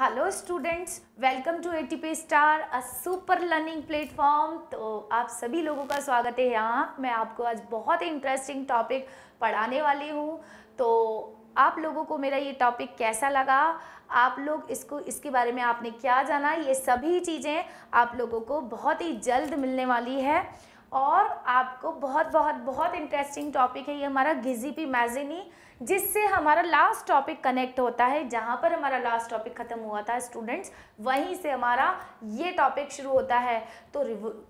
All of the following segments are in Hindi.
hello students welcome to A T star a super learning platform तो आप सभी लोगों का स्वागत है यहाँ मैं आपको आज बहुत ही इंटरेस्टिंग टॉपिक पढ़ाने वाली हूँ तो आप लोगों को मेरा ये टॉपिक कैसा लगा आप लोग इसको इसके बारे में आपने क्या जाना ये सभी चीज़ें आप लोगों को बहुत ही जल्द मिलने वाली है और आपको बहुत बहुत बहुत इंटरेस्टिंग टॉपिक है ये हमारा घिजीपी मैजिनी जिससे हमारा लास्ट टॉपिक कनेक्ट होता है जहाँ पर हमारा लास्ट टॉपिक ख़त्म हुआ था स्टूडेंट्स वहीं से हमारा ये टॉपिक शुरू होता है तो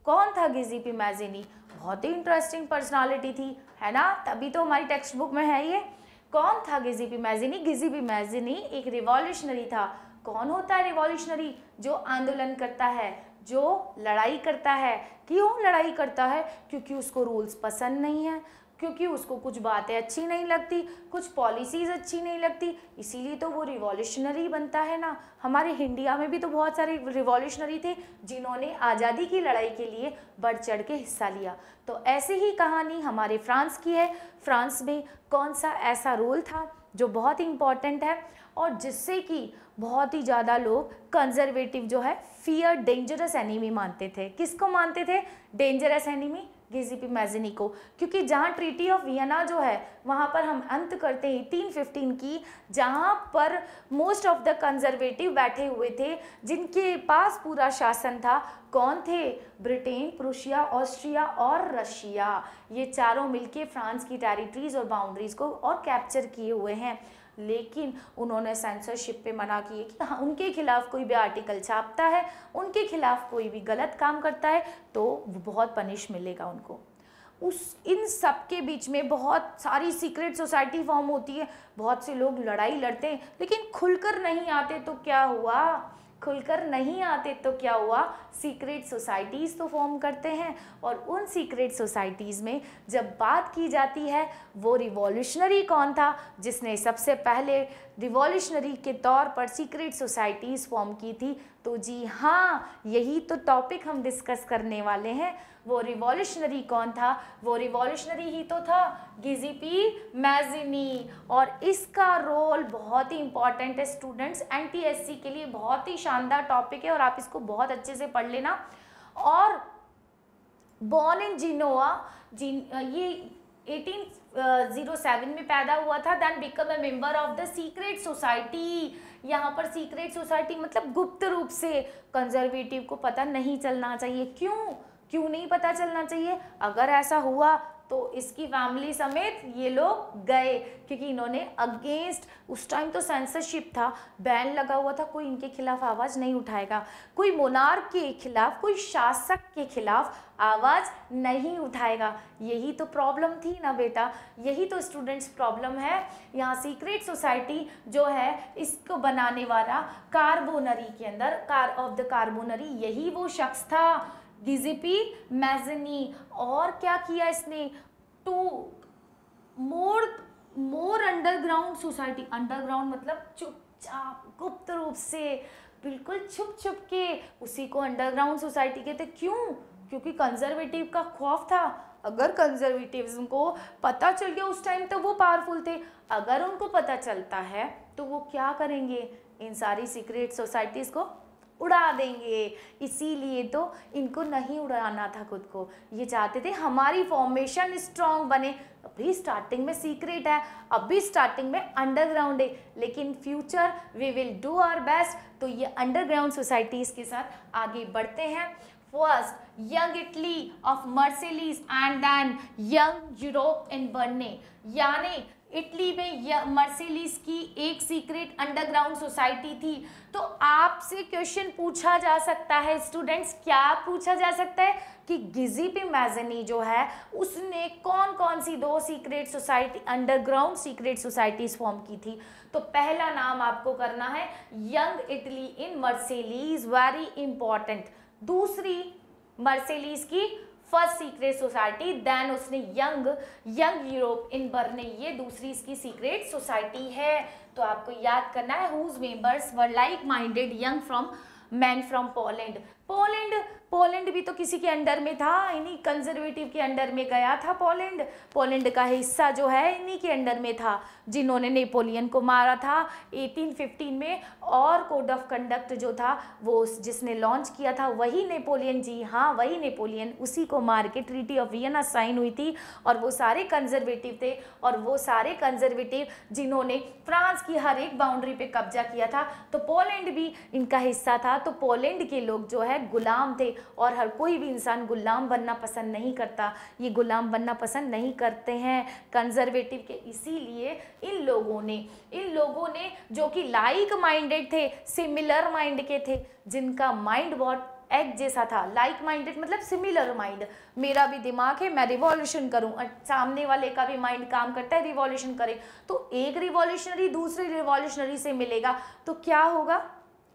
कौन था गिजी पी मैजिनी बहुत ही इंटरेस्टिंग पर्सनालिटी थी है ना तभी तो हमारी टेक्स्ट बुक में है ये कौन था Giuseppe Mazzini Giuseppe Mazzini एक रिवॉल्यूशनरी था कौन होता है रिवॉल्यूशनरी जो आंदोलन करता है जो लड़ाई करता है क्यों लड़ाई करता है क्योंकि उसको रूल्स पसंद नहीं है क्योंकि उसको कुछ बातें अच्छी नहीं लगती कुछ पॉलिसीज़ अच्छी नहीं लगती इसीलिए तो वो रिवॉल्यूशनरी बनता है ना हमारे इंडिया में भी तो बहुत सारे रिवॉल्यूशनरी थे जिन्होंने आज़ादी की लड़ाई के लिए बढ़ चढ़ के हिस्सा लिया तो ऐसी ही कहानी हमारे फ्रांस की है फ्रांस में कौन सा ऐसा रोल था जो बहुत ही इम्पॉर्टेंट है और जिससे कि बहुत ही ज़्यादा लोग कंजर्वेटिव जो है फियर डेंजरस एनिमी मानते थे किसको मानते थे डेंजरस एनिमी गेजीपी मैजिनी को क्योंकि जहाँ ट्रीटी ऑफ वियना जो है वहाँ पर हम अंत करते हैं एटीन फिफ्टीन की जहाँ पर मोस्ट ऑफ द कंजर्वेटिव बैठे हुए थे जिनके पास पूरा शासन था कौन थे ब्रिटेन प्रूशिया ऑस्ट्रिया और रशिया ये चारों मिलके फ्रांस की टेरिटरीज और बाउंड्रीज को और कैप्चर किए हुए हैं लेकिन उन्होंने सेंसरशिप पे मना किए कि हाँ उनके खिलाफ कोई भी आर्टिकल छापता है उनके खिलाफ कोई भी गलत काम करता है तो बहुत पनिश मिलेगा उनको उस इन सब के बीच में बहुत सारी सीक्रेट सोसाइटी फॉर्म होती है बहुत से लोग लड़ाई लड़ते हैं लेकिन खुलकर नहीं आते तो क्या हुआ खुलकर नहीं आते तो क्या हुआ सीक्रेट सोसाइटीज़ तो फॉर्म करते हैं और उन सीक्रेट सोसाइटीज़ में जब बात की जाती है वो रिवॉल्यूशनरी कौन था जिसने सबसे पहले रिवॉल्यूशनरी के तौर पर सीक्रेट सोसाइटीज़ फॉर्म की थी तो जी हाँ यही तो टॉपिक हम डिस्कस करने वाले हैं वो रिवॉल्यूशनरी कौन था वो रिवॉल्यूशनरी ही तो था गिजीपी मैजिनी और इसका रोल बहुत ही इंपॉर्टेंट है स्टूडेंट्स एनटीएससी के लिए बहुत ही शानदार टॉपिक है और आप इसको बहुत अच्छे से पढ़ लेना और बॉर्न इन जिनोवा जिन ये 1807 uh, में पैदा हुआ था then become a member of the secret society यहाँ पर सीक्रेट सोसाइटी मतलब गुप्त रूप से कंजर्वेटिव को पता नहीं चलना चाहिए क्यों क्यों नहीं पता चलना चाहिए अगर ऐसा हुआ तो इसकी फैमिली समेत ये लोग गए क्योंकि इन्होंने अगेंस्ट उस टाइम तो सेंसरशिप था बैन लगा हुआ था कोई इनके खिलाफ आवाज़ नहीं उठाएगा कोई मोनार के खिलाफ कोई शासक के खिलाफ आवाज़ नहीं उठाएगा यही तो प्रॉब्लम थी ना बेटा यही तो स्टूडेंट्स प्रॉब्लम है यहाँ सीक्रेट सोसाइटी जो है इसको बनाने वाला कार्बोनरी के अंदर कार ऑफ द कार्बोनरी यही वो शख्स था डीजीपी मैजनी और क्या किया इसने to more more underground society underground मतलब चुपचाप गुप्त रूप से बिल्कुल छुप छुप के उसी को अंडरग्राउंड सोसाइटी कहते क्यों क्योंकि कंजर्वेटिव का खौफ था अगर कंजर्वेटिव को पता चल गया उस टाइम तो वो पावरफुल थे अगर उनको पता चलता है तो वो क्या करेंगे इन सारी सीक्रेट सोसाइटीज़ को उड़ा देंगे इसीलिए तो इनको नहीं उड़ाना था खुद को ये चाहते थे हमारी फॉर्मेशन स्ट्रांग बने अभी स्टार्टिंग में सीक्रेट है अभी स्टार्टिंग में अंडरग्राउंड है लेकिन future we will do our best तो ये अंडरग्राउंड सोसाइटीज़ के साथ आगे बढ़ते हैं first Young Italy of Marseilles and then Young Europe in Berne यानी इटली में मर्सिलीज की एक सीक्रेट अंडरग्राउंड सोसाइटी थी तो आपसे क्वेश्चन पूछा जा सकता है स्टूडेंट्स क्या पूछा जा सकता है कि गिजीपी मैजनी जो है उसने कौन कौन सी दो secret society underground secret societies form की थी तो पहला नाम आपको करना है Young Italy in Marseilles very important दूसरी मर्सिलीज की फर्स्ट सीक्रेट सोसाइटी देन उसने Young Young Europe in Berne ये दूसरी इसकी सीक्रेट सोसाइटी है तो आपको याद करना है whose members were like minded young from man from Poland Poland Poland भी तो किसी के अंडर में था इन्हीं कंजर्वेटिव के अंडर में गया था पोलैंड पोलैंड का हिस्सा जो है इन्हीं के अंडर में था जिन्होंने नेपोलियन को मारा था 1815 में और कोड ऑफ कंडक्ट जो था वो जिसने लॉन्च किया था वही नेपोलियन जी हाँ वही नेपोलियन उसी को मार के ट्रीटी ऑफ वियना साइन हुई थी और वो सारे कंजर्वेटिव थे और वो सारे कंजर्वेटिव जिन्होंने फ्रांस की हर एक बाउंड्री पर कब्जा किया था तो पोलैंड भी इनका हिस्सा था तो पोलैंड के लोग जो है है गुलाम थे और हर कोई भी इंसान गुलाम बनना पसंद नहीं करता ये गुलाम बनना पसंद नहीं करते हैं कंजर्वेटिव के इसीलिए इन लोगों ने इन लोगों ने जो कि लाइक माइंडेड थे सिमिलर माइंड के थे जिनका माइंड बहुत एक जैसा था लाइक like माइंडेड मतलब सिमिलर माइंड मेरा भी दिमाग है मैं रिवॉल्यूशन करूं और सामने वाले का भी माइंड काम करता है रिवॉल्यूशन करे तो एक रिवॉल्यूशनरी दूसरे रिवॉल्यूशनरी से मिलेगा तो क्या होगा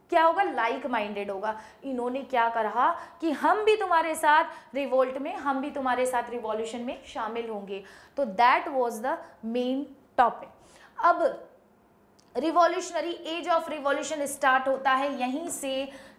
क्या होगा लाइक माइंडेड होगा इन्होंने क्या करा कि हम भी तुम्हारे साथ रिवोल्ट में हम भी तुम्हारे साथ रिवॉल्यूशन में शामिल होंगे तो that was the main topic अब revolutionary age of revolution start होता है यहीं से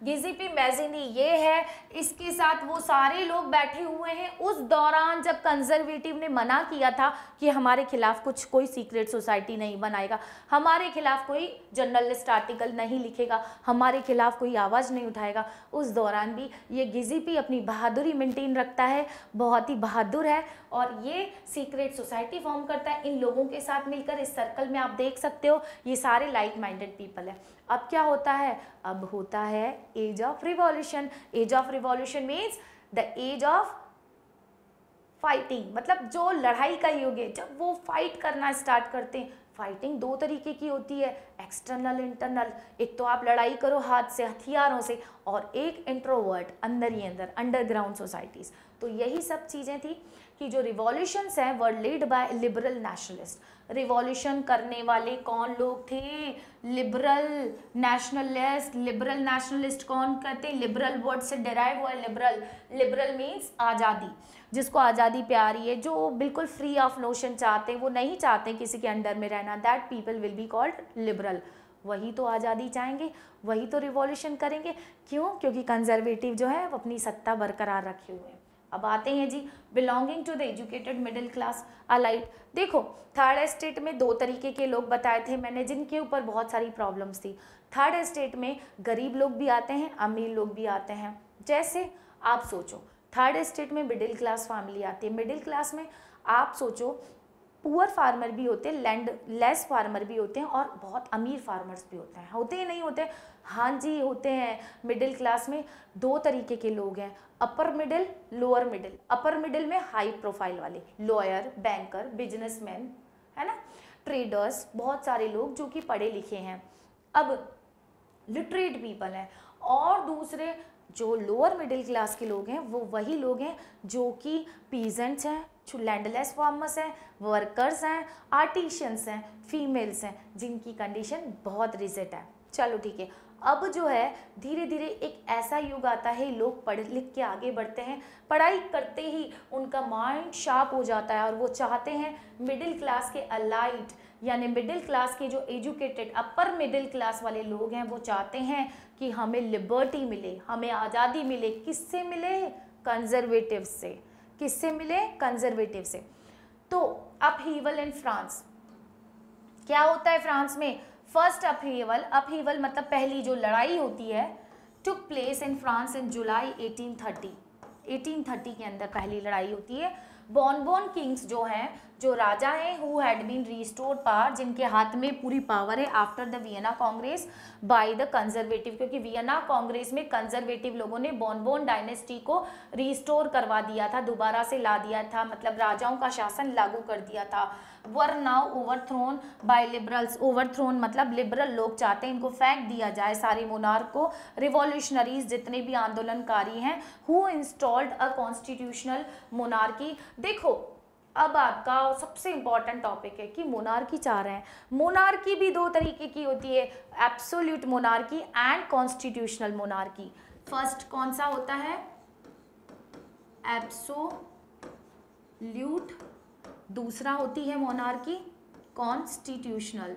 गिजीपी मैजिनी ये है इसके साथ वो सारे लोग बैठे हुए हैं उस दौरान जब कंजर्वेटिव ने मना किया था कि हमारे खिलाफ कुछ कोई सीक्रेट सोसाइटी नहीं बनाएगा हमारे खिलाफ कोई जर्नलिस्ट आर्टिकल नहीं लिखेगा हमारे खिलाफ कोई आवाज़ नहीं उठाएगा उस दौरान भी ये गिजीपी अपनी बहादुरी मेंटेन रखता है बहुत ही बहादुर है और ये सीक्रेट सोसाइटी फॉर्म करता है इन लोगों के साथ मिलकर इस सर्कल में आप देख सकते हो ये सारे लाइक माइंडेड पीपल है अब क्या होता है अब होता है age of revolution age of revolution means the age of fighting मतलब जो लड़ाई का युग है जब वो फाइट करना स्टार्ट करते हैं फाइटिंग दो तरीके की होती है एक्सटर्नल इंटरनल एक तो आप लड़ाई करो हाथ से हथियारों से और एक इंट्रोवर्ट अंदर ही अंदर अंडरग्राउंड सोसाइटीज़ तो यही सब चीज़ें थी कि जो रिवॉल्यूशंस हैं were lead by liberal nationalist revolution करने वाले कौन लोग थे लिबरल नेशनलिस्ट लिबरल नेशनलिस्ट कौन कहते हैं लिबरल वर्ड से डिराइव हुआ लिबरल लिबरल मीन्स आज़ादी जिसको आज़ादी प्यारी है जो बिल्कुल फ्री ऑफ नोशन चाहते हैं वो नहीं चाहते किसी के अंडर में रहना that people will be called liberal liberal वही तो आज़ादी चाहेंगे वही तो रिवॉल्यूशन करेंगे क्यों क्योंकि कंजर्वेटिव जो है वो अपनी सत्ता बरकरार रखे हुए हैं अब आते हैं जी belonging to the educated middle class elite देखो थर्ड एस्टेट में दो तरीके के लोग बताए थे मैंने जिनके ऊपर बहुत सारी प्रॉब्लम्स थी थर्ड एस्टेट में गरीब लोग भी आते हैं अमीर लोग भी आते हैं जैसे आप सोचो थर्ड एस्टेट में मिडिल क्लास फैमिली आती है मिडिल क्लास में आप सोचो पुअर फार्मर भी होते हैं लैंड लेस फार्मर भी होते हैं और बहुत अमीर फार्मर्स भी होते हैं होते ही नहीं होते हाँ जी होते हैं मिडिल क्लास में दो तरीके के लोग हैं upper middle lower middle upper middle में हाई प्रोफाइल वाले लॉयर बैंकर बिजनेसमैन है ना ट्रेडर्स बहुत सारे लोग जो कि पढ़े लिखे हैं अब लिटरेट पीपल हैं और दूसरे जो लोअर मिडिल क्लास के लोग हैं वो वही लोग हैं जो कि पीजेंट्स हैं जो लैंडलेस फार्मर्स हैं वर्कर्स हैं आर्टिशियंस हैं फीमेल्स हैं जिनकी कंडीशन बहुत रिजिट है चलो ठीक है अब जो है धीरे धीरे एक ऐसा युग आता है लोग पढ़ लिख के आगे बढ़ते हैं पढ़ाई करते ही उनका माइंड शार्प हो जाता है और वो चाहते हैं मिडिल क्लास के अलाइट यानी मिडिल क्लास के जो एजुकेटेड अपर मिडिल क्लास वाले लोग हैं वो चाहते हैं कि हमें लिबर्टी मिले हमें आज़ादी मिले किससे मिले कंजर्वेटिव से किससे मिले कंजर्वेटिव से तो अपहीवल इन फ्रांस क्या होता है फ्रांस में फर्स्ट अपहीवल अपहीवल मतलब पहली जो लड़ाई होती है took place in France in जुलाई 1830 1830 के अंदर पहली लड़ाई होती है बॉनबोन किंग्स जो हैं जो राजा हैं who had been restored power जिनके हाथ में पूरी पावर है after the Vienna Congress by the conservative क्योंकि वियना कांग्रेस में कंजर्वेटिव लोगों ने बॉनबोन डायनेस्टी को रिस्टोर करवा दिया था दोबारा से ला दिया था मतलब राजाओं का शासन लागू कर दिया था were now overthrown by liberals overthrown मतलब लिबरल लोग चाहते हैं इनको फेंक दिया जाए सारे मोनार को रिवॉल्यूशनरीज जितने भी आंदोलनकारी हैं who installed a constitutional monarch देखो अब आपका सबसे इंपॉर्टेंट टॉपिक है कि मोनार्की चाह रहे हैं मोनार्की भी दो तरीके की होती है absolute monarchy and constitutional monarchy first कौन सा होता है एब्सोल्यूट दूसरा होती है मोनार्की कॉन्स्टिट्यूशनल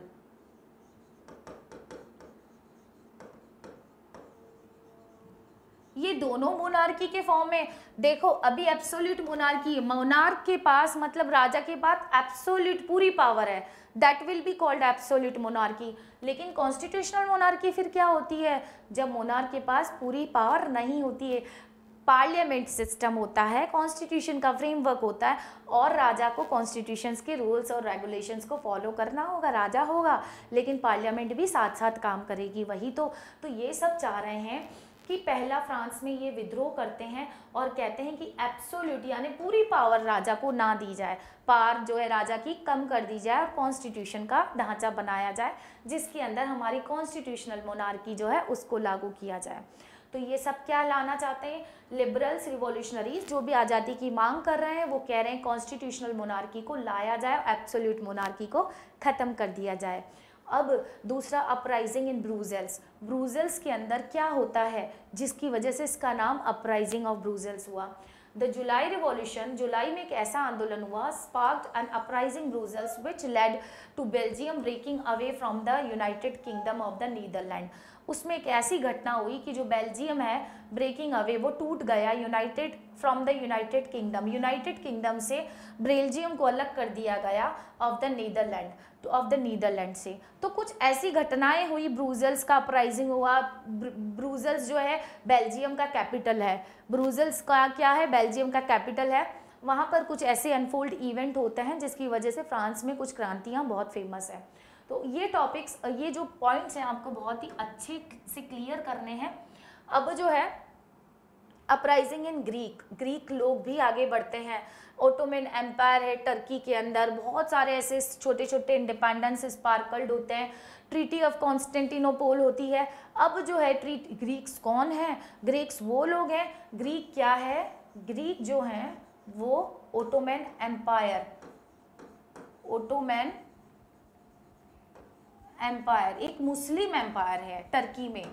दोनों मोनार्की के फॉर्म में देखो अभी एब्सोल्यूट मोनार्की मोनार्क के पास मतलब राजा के पास एब्सोल्यूट पूरी पावर है that will be called absolute monarchy लेकिन कॉन्स्टिट्यूशनल मोनार्की फिर क्या होती है जब मोनार के पास पूरी पावर नहीं होती है पार्लियामेंट सिस्टम होता है कॉन्स्टिट्यूशन का फ्रेमवर्क होता है और राजा को कॉन्स्टिट्यूशन के रूल्स और रेगुलेशंस को फॉलो करना होगा राजा होगा लेकिन पार्लियामेंट भी साथ साथ काम करेगी वही तो, तो ये सब चाह रहे हैं कि पहला फ्रांस में ये विद्रोह करते हैं और कहते हैं कि एप्सोल्यूट यानी पूरी पावर राजा को ना दी जाए पार जो है राजा की कम कर दी जाए और कॉन्स्टिट्यूशन का ढांचा बनाया जाए जिसके अंदर हमारी कॉन्स्टिट्यूशनल मोनार्की जो है उसको लागू किया जाए तो ये सब क्या लाना चाहते हैं लिबरल्स रिवोल्यूशनरीज जो भी आज़ादी की मांग कर रहे हैं वो कह रहे हैं कॉन्स्टिट्यूशनल मोनार्की को लाया जाए एप्सोल्यूट मोनार्की को ख़त्म कर दिया जाए अब दूसरा अपराइजिंग इन ब्रूजेल्स ब्रूजेल्स के अंदर क्या होता है जिसकी वजह से इसका नाम अपराइजिंग ऑफ ब्रूजल्स हुआ द जुलाई रिवॉल्यूशन जुलाई में एक ऐसा आंदोलन हुआ sparked an uprising Brussels which led to Belgium breaking away from the United Kingdom of the Netherland उसमें एक ऐसी घटना हुई कि जो बेल्जियम है ब्रेकिंग अवे वो टूट गया united from the United Kingdom United Kingdom से बेल्जियम को अलग कर दिया गया of the Netherland of the Netherland से तो कुछ ऐसी घटनाएं हुई ब्रूजल्स का अपराइजिंग हुआ ब्रूजल्स जो है बेल्जियम का कैपिटल है ब्रूजल्स का क्या है बेल्जियम का कैपिटल है वहाँ पर कुछ ऐसे अनफोल्ड इवेंट होते हैं जिसकी वजह से फ्रांस में कुछ क्रांतियाँ बहुत फेमस हैं तो ये टॉपिक्स ये जो पॉइंट्स हैं आपको बहुत ही अच्छे से क्लियर करने हैं अब जो है अपराइजिंग इन ग्रीक ग्रीक लोग भी आगे बढ़ते हैं ओटोमन एम्पायर है टर्की के अंदर बहुत सारे ऐसे छोटे छोटे इंडिपेंडेंस स्पार्कल्ड होते हैं ट्रीटी ऑफ कॉन्स्टेंटिनोपोल होती है अब जो है ट्रीट ग्रीक्स कौन है ग्रीक्स वो लोग हैं ग्रीक क्या है ग्रीक जो हैं वो ओटोमैन एम्पायर ओटोमैन एम्पायर एक मुस्लिम एम्पायर है टर्की में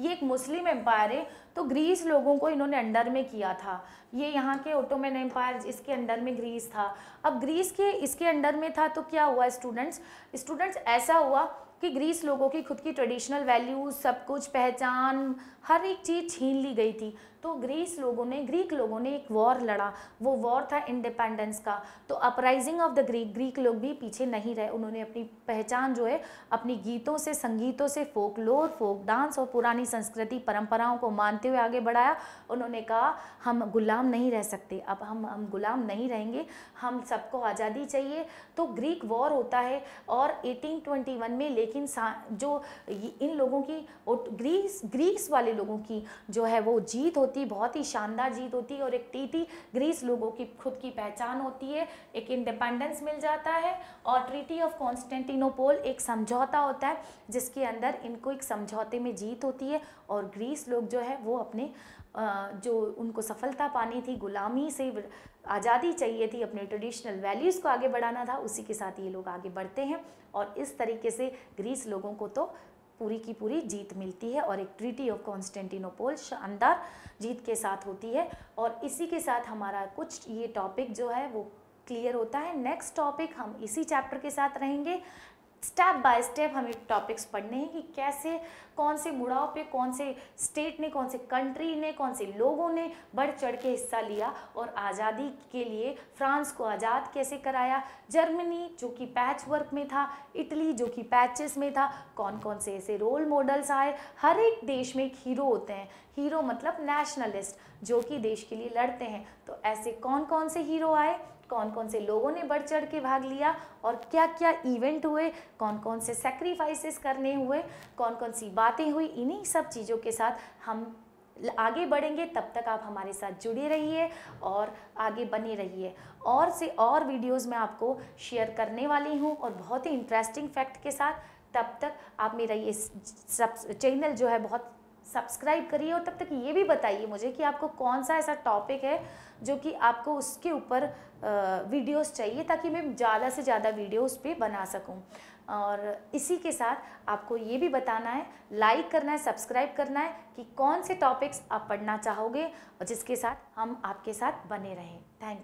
ये एक मुस्लिम एम्पायर है तो ग्रीस लोगों को इन्होंने अंडर में किया था ये यहाँ के ओटोमन एम्पायर इसके अंडर में ग्रीस था अब ग्रीस के इसके अंडर में था तो क्या हुआ स्टूडेंट्स स्टूडेंट्स ऐसा हुआ कि ग्रीस लोगों की खुद की ट्रेडिशनल वैल्यूज सब कुछ पहचान हर एक चीज़ छीन ली गई थी तो ग्रीस लोगों ने ग्रीक लोगों ने एक वॉर लड़ा वो वॉर था इंडिपेंडेंस का तो uprising of the Greek Greek लोग भी पीछे नहीं रहे उन्होंने अपनी पहचान जो है अपनी गीतों से संगीतों से फोक लोर फोक डांस और पुरानी संस्कृति परंपराओं को मानते हुए आगे बढ़ाया उन्होंने कहा हम गुलाम नहीं रह सकते अब हम हम गुलाम नहीं रहेंगे हम सबको आज़ादी चाहिए तो ग्रीक वॉर होता है और एटीन में लेकिन जो इन लोगों की ग्रीस ग्रीस वाले लोगों की जो है वो जीत होती बहुत ही शानदार जीत होती है और एक टीटी ग्रीस लोगों की खुद की पहचान होती है एक इंडिपेंडेंस मिल जाता है और ट्रीटी ऑफ कॉन्स्टेंटिनोपोल एक समझौता होता है जिसके अंदर इनको एक समझौते में जीत होती है और ग्रीस लोग जो है वो अपने जो उनको सफलता पानी थी गुलामी से आज़ादी चाहिए थी अपने ट्रेडिशनल वैल्यूज़ को आगे बढ़ाना था उसी के साथ ये लोग आगे बढ़ते हैं और इस तरीके से ग्रीस लोगों को तो पूरी की पूरी जीत मिलती है और एक ट्रीटी ऑफ कॉन्स्टेंटिनोपोल शानदार जीत के साथ होती है और इसी के साथ हमारा कुछ ये टॉपिक जो है वो क्लियर होता है नेक्स्ट टॉपिक हम इसी चैप्टर के साथ रहेंगे स्टेप बाय स्टेप हमें टॉपिक्स पढ़ने हैं कि कैसे कौन से मुड़ाव पे कौन से स्टेट ने कौन से कंट्री ने कौन से लोगों ने बढ़ चढ़ के हिस्सा लिया और आज़ादी के लिए फ्रांस को आज़ाद कैसे कराया जर्मनी जो कि पैच वर्क में था इटली जो कि पैचेस में था कौन कौन से ऐसे रोल मॉडल्स आए हर एक देश में एक हीरो होते हैं हीरो मतलब नेशनलिस्ट जो कि देश के लिए लड़ते हैं तो ऐसे कौन कौन से हीरो आए कौन कौन से लोगों ने बढ़ चढ़ के भाग लिया और क्या क्या इवेंट हुए कौन कौन से सेक्रीफाइसेस करने हुए कौन कौन सी बातें हुई इन्हीं सब चीज़ों के साथ हम आगे बढ़ेंगे तब तक आप हमारे साथ जुड़े रहिए और आगे बने रहिए और से और वीडियोस मैं आपको शेयर करने वाली हूँ और बहुत ही इंटरेस्टिंग फैक्ट के साथ तब तक आप मेरा ये सब चैनल जो है बहुत सब्सक्राइब करिए और तब तक ये भी बताइए मुझे कि आपको कौन सा ऐसा टॉपिक है जो कि आपको उसके ऊपर वीडियोस चाहिए ताकि मैं ज़्यादा से ज़्यादा वीडियोस पे बना सकूं और इसी के साथ आपको ये भी बताना है लाइक करना है सब्सक्राइब करना है कि कौन से टॉपिक्स आप पढ़ना चाहोगे और जिसके साथ हम आपके साथ बने रहें थैंक